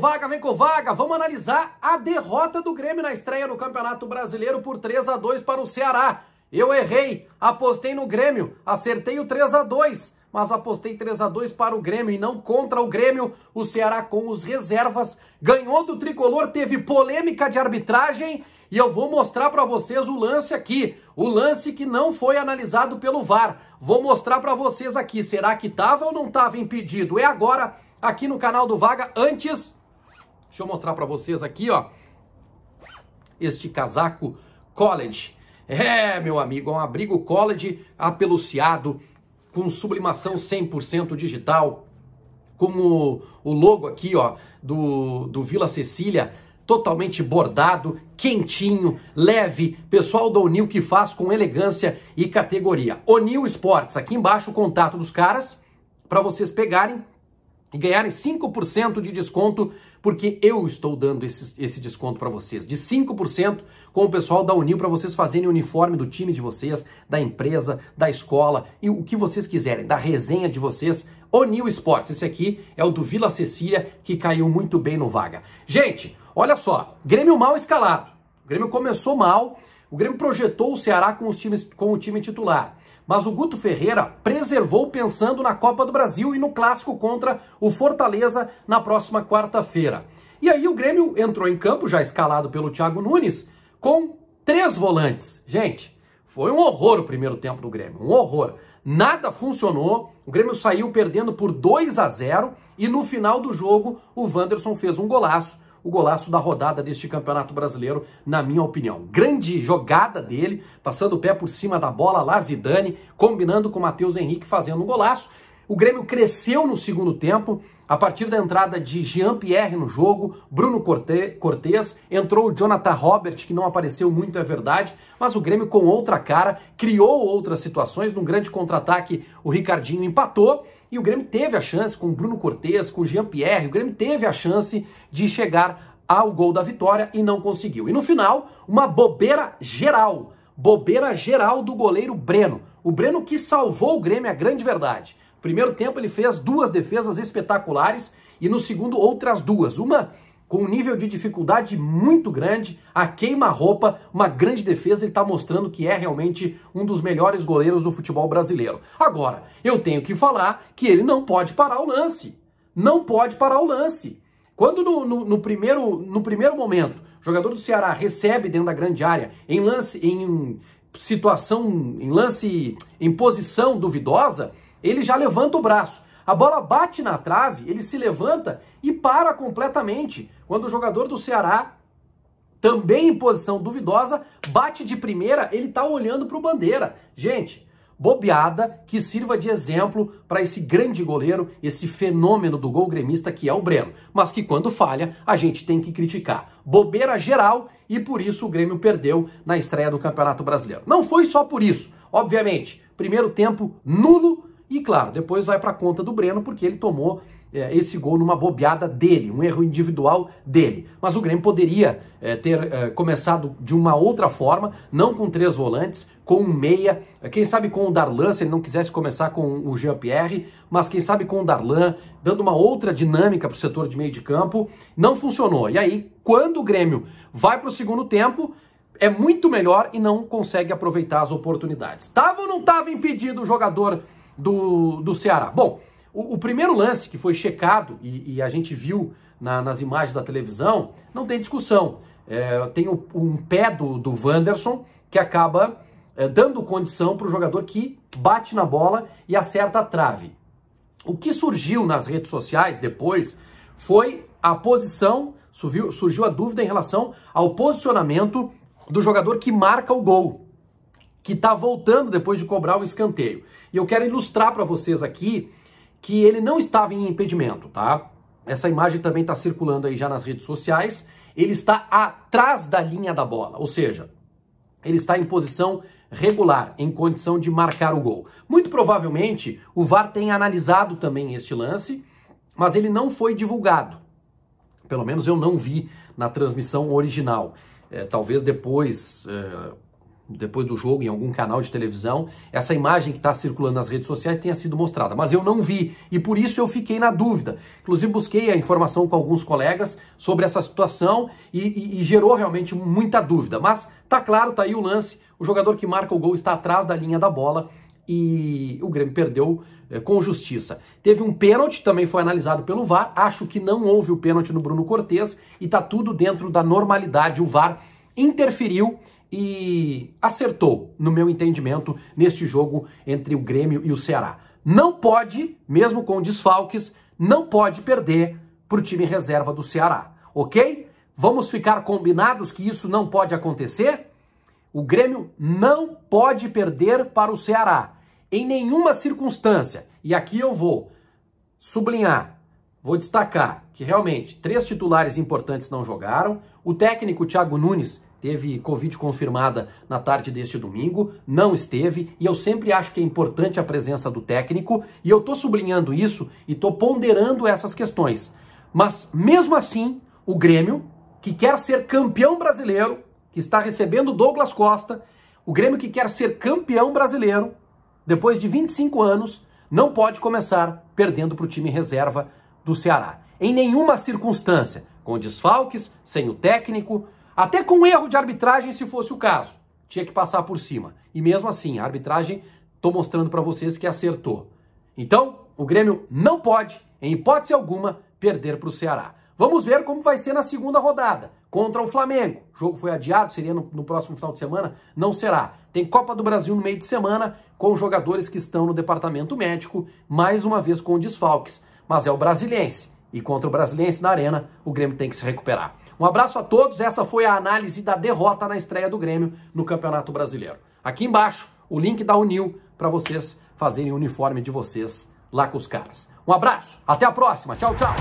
vaga, vem com vaga. Vamos analisar a derrota do Grêmio na estreia no Campeonato Brasileiro por 3 a 2 para o Ceará. Eu errei, apostei no Grêmio, acertei o 3 a 2 mas apostei 3 a 2 para o Grêmio e não contra o Grêmio. O Ceará com os reservas ganhou do tricolor, teve polêmica de arbitragem e eu vou mostrar para vocês o lance aqui, o lance que não foi analisado pelo VAR. Vou mostrar para vocês aqui, será que estava ou não estava impedido? É agora aqui no canal do Vaga antes Deixa eu mostrar para vocês aqui, ó. Este casaco college. É, meu amigo, é um abrigo college apeluciado com sublimação 100% digital, como o logo aqui, ó, do, do Vila Cecília, totalmente bordado, quentinho, leve, pessoal da Onil que faz com elegância e categoria. Onil Sports, aqui embaixo o contato dos caras para vocês pegarem e ganharem 5% de desconto porque eu estou dando esse, esse desconto para vocês, de 5% com o pessoal da Unil para vocês fazerem o uniforme do time de vocês, da empresa, da escola e o que vocês quiserem, da resenha de vocês. Unil Esportes, esse aqui é o do Vila Cecília que caiu muito bem no vaga. Gente, olha só, Grêmio mal escalado. O Grêmio começou mal, o Grêmio projetou o Ceará com, os times, com o time titular mas o Guto Ferreira preservou pensando na Copa do Brasil e no clássico contra o Fortaleza na próxima quarta-feira. E aí o Grêmio entrou em campo, já escalado pelo Thiago Nunes, com três volantes. Gente, foi um horror o primeiro tempo do Grêmio, um horror. Nada funcionou, o Grêmio saiu perdendo por 2 a 0 e no final do jogo o Wanderson fez um golaço o golaço da rodada deste Campeonato Brasileiro, na minha opinião. Grande jogada dele, passando o pé por cima da bola lá Zidane, combinando com o Matheus Henrique fazendo um golaço. O Grêmio cresceu no segundo tempo, a partir da entrada de Jean-Pierre no jogo, Bruno Cortes, entrou o Jonathan Robert, que não apareceu muito, é verdade, mas o Grêmio com outra cara, criou outras situações, num grande contra-ataque o Ricardinho empatou, e o Grêmio teve a chance com o Bruno Cortes, com o Jean-Pierre, o Grêmio teve a chance de chegar ao gol da vitória e não conseguiu. E no final, uma bobeira geral, bobeira geral do goleiro Breno. O Breno que salvou o Grêmio, é a grande verdade. Primeiro tempo ele fez duas defesas espetaculares e no segundo outras duas. Uma com um nível de dificuldade muito grande, a queima-roupa, uma grande defesa, ele está mostrando que é realmente um dos melhores goleiros do futebol brasileiro. Agora, eu tenho que falar que ele não pode parar o lance. Não pode parar o lance. Quando no, no, no primeiro, no primeiro momento o jogador do Ceará recebe dentro da grande área em lance, em situação, em lance, em posição duvidosa, ele já levanta o braço. A bola bate na trave, ele se levanta e para completamente. Quando o jogador do Ceará, também em posição duvidosa, bate de primeira, ele está olhando para o bandeira. Gente, bobeada que sirva de exemplo para esse grande goleiro, esse fenômeno do gol gremista que é o Breno, mas que quando falha a gente tem que criticar. Bobeira geral e por isso o Grêmio perdeu na estreia do Campeonato Brasileiro. Não foi só por isso, obviamente. Primeiro tempo nulo e claro, depois vai para a conta do Breno, porque ele tomou é, esse gol numa bobeada dele, um erro individual dele. Mas o Grêmio poderia é, ter é, começado de uma outra forma, não com três volantes, com um meia, quem sabe com o Darlan, se ele não quisesse começar com o Jean-Pierre, mas quem sabe com o Darlan, dando uma outra dinâmica para o setor de meio de campo. Não funcionou. E aí, quando o Grêmio vai para o segundo tempo, é muito melhor e não consegue aproveitar as oportunidades. Tava ou não tava impedido o jogador do, do Ceará. Bom, o, o primeiro lance que foi checado e, e a gente viu na, nas imagens da televisão, não tem discussão. É, tem um, um, pé do, do Wanderson que acaba é, dando condição para o jogador que bate na bola e acerta a trave. O que surgiu nas redes sociais depois foi a posição, surgiu, surgiu a dúvida em relação ao posicionamento do jogador que marca o gol que está voltando depois de cobrar o escanteio. E eu quero ilustrar para vocês aqui que ele não estava em impedimento, tá? Essa imagem também está circulando aí já nas redes sociais. Ele está atrás da linha da bola, ou seja, ele está em posição regular, em condição de marcar o gol. Muito provavelmente o VAR tem analisado também este lance, mas ele não foi divulgado. Pelo menos eu não vi na transmissão original. É, talvez depois. É depois do jogo, em algum canal de televisão, essa imagem que está circulando nas redes sociais tenha sido mostrada. Mas eu não vi e por isso eu fiquei na dúvida. Inclusive, busquei a informação com alguns colegas sobre essa situação e, e, e gerou realmente muita dúvida. Mas tá claro, tá aí o lance: o jogador que marca o gol está atrás da linha da bola e o Grêmio perdeu é, com justiça. Teve um pênalti, também foi analisado pelo VAR. Acho que não houve o pênalti no Bruno Cortes e tá tudo dentro da normalidade. O VAR interferiu e acertou, no meu entendimento, neste jogo entre o Grêmio e o Ceará. Não pode, mesmo com desfalques, não pode perder para o time reserva do Ceará, ok? Vamos ficar combinados que isso não pode acontecer? O Grêmio não pode perder para o Ceará, em nenhuma circunstância. E aqui eu vou sublinhar, vou destacar que realmente três titulares importantes não jogaram, o técnico Thiago Nunes teve Covid confirmada na tarde deste domingo, não esteve, e eu sempre acho que é importante a presença do técnico, e eu estou sublinhando isso e estou ponderando essas questões. Mas mesmo assim, o Grêmio, que quer ser campeão brasileiro, que está recebendo Douglas Costa, o Grêmio que quer ser campeão brasileiro, depois de 25 anos, não pode começar perdendo para o time reserva do Ceará. Em nenhuma circunstância, com desfalques, sem o técnico, até com erro de arbitragem, se fosse o caso, tinha que passar por cima. E mesmo assim, a arbitragem, estou mostrando para vocês que acertou. Então, o Grêmio não pode, em hipótese alguma, perder para o Ceará. Vamos ver como vai ser na segunda rodada, contra o Flamengo. O jogo foi adiado, seria no, no, próximo final de semana? Não será. Tem Copa do Brasil no meio de semana, com jogadores que estão no departamento médico, mais uma vez com desfalques. Mas é o brasiliense. E contra o brasiliense na arena, o Grêmio tem que se recuperar. Um abraço a todos. Essa foi a análise da derrota na estreia do Grêmio no Campeonato Brasileiro. Aqui embaixo, o link da Unil para vocês fazerem o uniforme de vocês lá com os caras. Um abraço, até a próxima. Tchau, tchau.